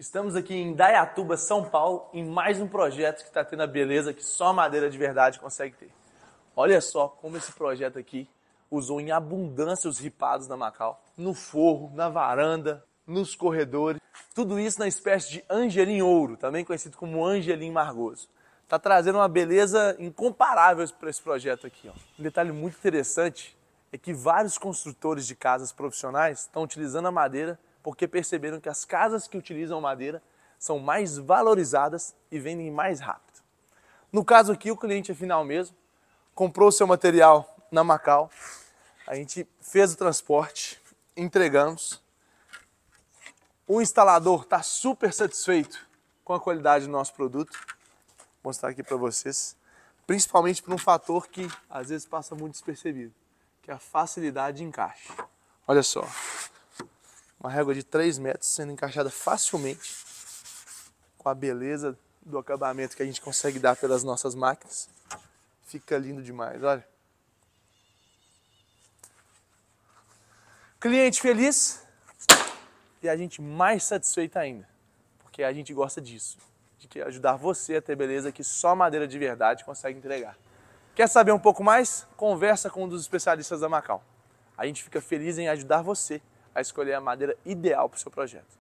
Estamos aqui em Dayatuba, São Paulo, em mais um projeto que está tendo a beleza que só a madeira de verdade consegue ter. Olha só como esse projeto aqui usou em abundância os ripados da Macau, no forro, na varanda, nos corredores, tudo isso na espécie de angelim ouro, também conhecido como angelim margoso. Está trazendo uma beleza incomparável para esse projeto aqui. Ó. Um detalhe muito interessante é que vários construtores de casas profissionais estão utilizando a madeira porque perceberam que as casas que utilizam madeira são mais valorizadas e vendem mais rápido. No caso aqui, o cliente é final mesmo, comprou seu material na Macau, a gente fez o transporte, entregamos. O instalador está super satisfeito com a qualidade do nosso produto. Vou mostrar aqui para vocês. Principalmente por um fator que às vezes passa muito despercebido, que é a facilidade de encaixe. Olha só. Uma régua de 3 metros sendo encaixada facilmente com a beleza do acabamento que a gente consegue dar pelas nossas máquinas. Fica lindo demais, olha. Cliente feliz e a gente mais satisfeita ainda, porque a gente gosta disso, de ajudar você a ter beleza que só madeira de verdade consegue entregar. Quer saber um pouco mais? Conversa com um dos especialistas da Macau. A gente fica feliz em ajudar você a escolher a madeira ideal para o seu projeto.